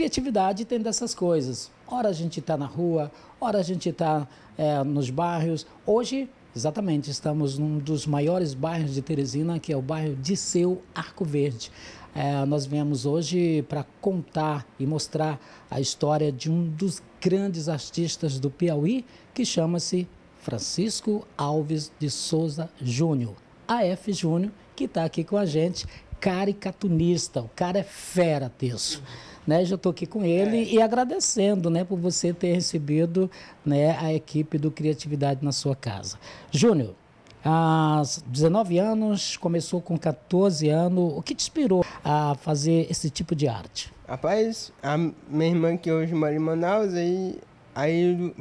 criatividade tem dessas coisas. Ora a gente está na rua, ora a gente está é, nos bairros. Hoje, exatamente, estamos num dos maiores bairros de Teresina, que é o bairro de Seu Arco Verde. É, nós viemos hoje para contar e mostrar a história de um dos grandes artistas do Piauí, que chama-se Francisco Alves de Souza Júnior, AF Júnior, que está aqui com a gente caricaturista, é o cara é fera, disso, Né, já estou aqui com ele é. e agradecendo né, por você ter recebido né, a equipe do Criatividade na sua casa. Júnior, há 19 anos, começou com 14 anos. O que te inspirou a fazer esse tipo de arte? Rapaz, a minha irmã que hoje mora em Manaus, aí, aí,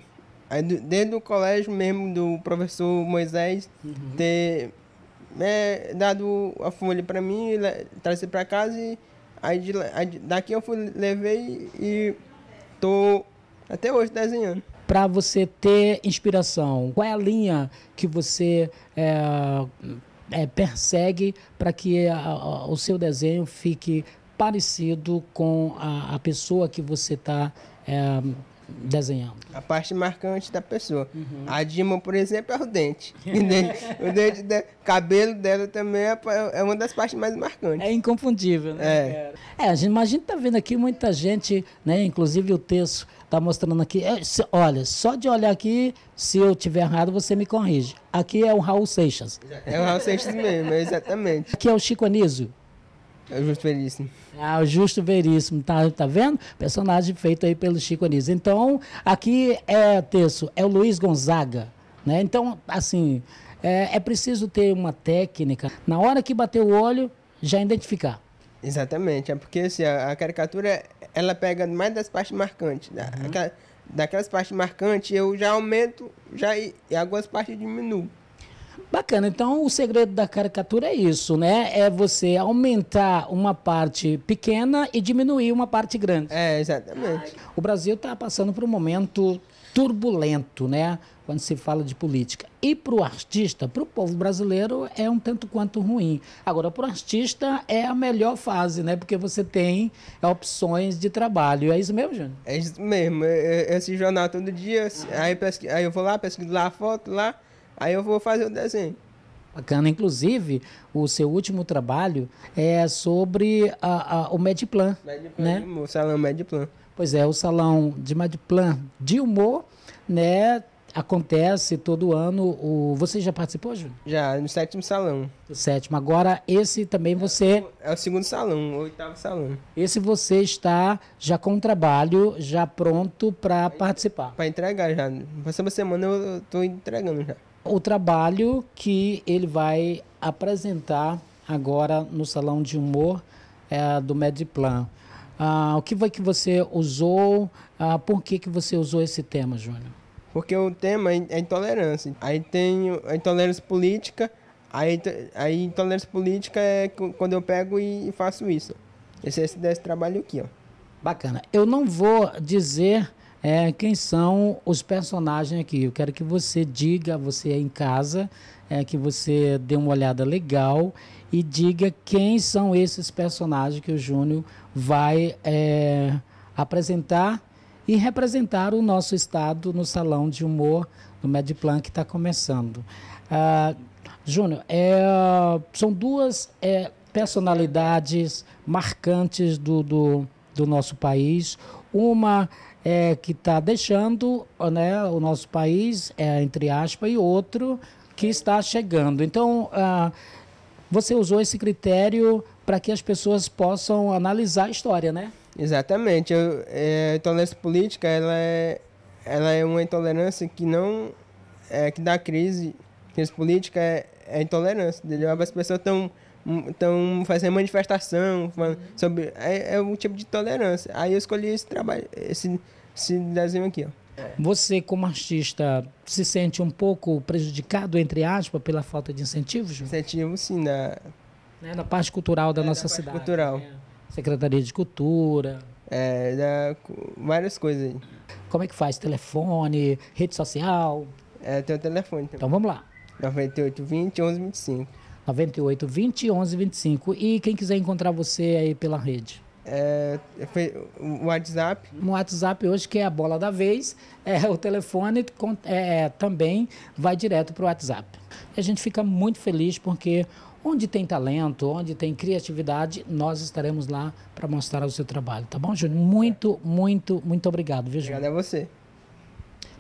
aí desde o colégio mesmo do professor Moisés, uhum. ter né, dado a folha para mim, trazer para casa e aí de, aí daqui eu fui, levei e tô até hoje desenhando. Para você ter inspiração, qual é a linha que você é, é, persegue para que a, a, o seu desenho fique parecido com a, a pessoa que você está é, desenhando. A parte marcante da pessoa. Uhum. A Dima por exemplo, é o dente. o dente de, cabelo dela também é, é, uma das partes mais marcantes. É inconfundível, né? É, é a gente, mas a gente está vendo aqui muita gente, né? Inclusive o texto está mostrando aqui. É, se, olha, só de olhar aqui, se eu tiver errado, você me corrige. Aqui é o Raul Seixas. É o Raul Seixas mesmo, exatamente. Aqui é o Chico Anísio. É o Justo Veríssimo. Ah, o Justo Veríssimo, tá, tá vendo? Personagem feito aí pelo Chico Anísio. Então, aqui é, Terço, é o Luiz Gonzaga, né? Então, assim, é, é preciso ter uma técnica. Na hora que bater o olho, já identificar. Exatamente, é porque assim, a, a, caricatura ela pega mais das partes marcantes. Da, né? uhum. aquela, daquelas partes marcantes eu já aumento já, e algumas partes diminuo. Bacana, então o segredo da caricatura é isso, né? É você aumentar uma parte pequena e diminuir uma parte grande. É, exatamente. O Brasil está passando por um momento turbulento, né? Quando se fala de política. E para o artista, para o povo brasileiro, é um tanto quanto ruim. Agora, para o artista, é a melhor fase, né? Porque você tem opções de trabalho. É isso mesmo, Júnior? É isso mesmo. É, é, esse jornal todo dia, ah. aí, pesqui... aí eu vou lá, pesquiso lá a foto, lá Aí eu vou fazer o desenho. Bacana. Inclusive, o seu último trabalho é sobre a, a, o Mediplan. Mediplan né? o salão Mediplan. Pois é, o salão de Mediplan de humor, né? Acontece todo ano. O... Você já participou, Júlio? Já, no sétimo salão. O sétimo. Agora, esse também você. É, é o segundo salão, o oitavo salão. Esse você está já com o trabalho, já pronto para participar. Para entregar já. Próxima semana eu estou entregando já o trabalho que ele vai apresentar agora no Salão de Humor é, do Mediplan. Ah, o que foi que você usou? Ah, por que, que você usou esse tema, Júnior? Porque o tema é intolerância. Aí tem a intolerância política. Aí, aí intolerância política é quando eu pego e faço isso. Esse, esse, esse trabalho aqui, ó. Bacana. Eu não vou dizer é, quem são os personagens aqui. Eu quero que você diga, você em casa, é, que você dê uma olhada legal e diga quem são esses personagens que o Júnior vai é, apresentar e representar o nosso estado no Salão de Humor do Mediplan que está começando. Ah, Júnior, é, são duas é, personalidades marcantes do, do, do nosso país. Uma é, que está deixando né, o nosso país, é, entre aspas, e outro que está chegando. Então, ah, você usou esse critério para que as pessoas possam analisar a história, né? Exatamente. Eu, é, a intolerância política ela é, ela é uma intolerância que não é, que dá crise. Crise política é, é intolerância, As pessoas estão então fazer manifestação uhum. sobre é, é um tipo de tolerância. Aí eu escolhi esse trabalho, esse, esse desenho aqui, ó. Você, como artista, se sente um pouco prejudicado, entre aspas, pela falta de incentivos? Incentivo, sim, na... Né, na parte cultural da é, nossa na cidade. cultural. Né? Secretaria de Cultura. É, da... várias coisas aí. Como é que faz? Telefone, rede social? É, tem o telefone também. Então vamos lá. 98, 20, 11, 25. 98 20 11 25. E quem quiser encontrar você aí pela rede? É, o é WhatsApp? o WhatsApp hoje, que é a bola da vez, é, o telefone é, é, também vai direto para o WhatsApp. a gente fica muito feliz porque onde tem talento, onde tem criatividade, nós estaremos lá para mostrar o seu trabalho, tá bom, Júnior? Muito, muito, muito obrigado, viu, Júnior? Obrigado a você.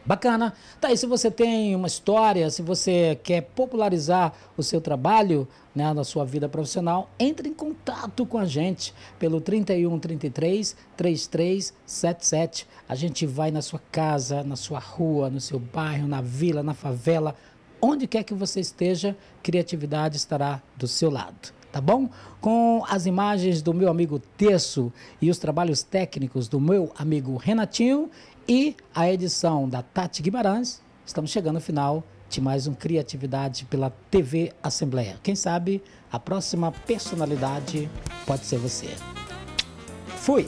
Bacana. Tá aí, se você tem uma história, se você quer popularizar o seu trabalho, né, na sua vida profissional, entre em contato com a gente pelo 3133 3377. A gente vai na sua casa, na sua rua, no seu bairro, na vila, na favela, onde quer que você esteja, criatividade estará do seu lado tá bom? Com as imagens do meu amigo Terço e os trabalhos técnicos do meu amigo Renatinho e a edição da Tati Guimarães, estamos chegando ao final de mais um Criatividade pela TV Assembleia. Quem sabe a próxima personalidade pode ser você. Fui!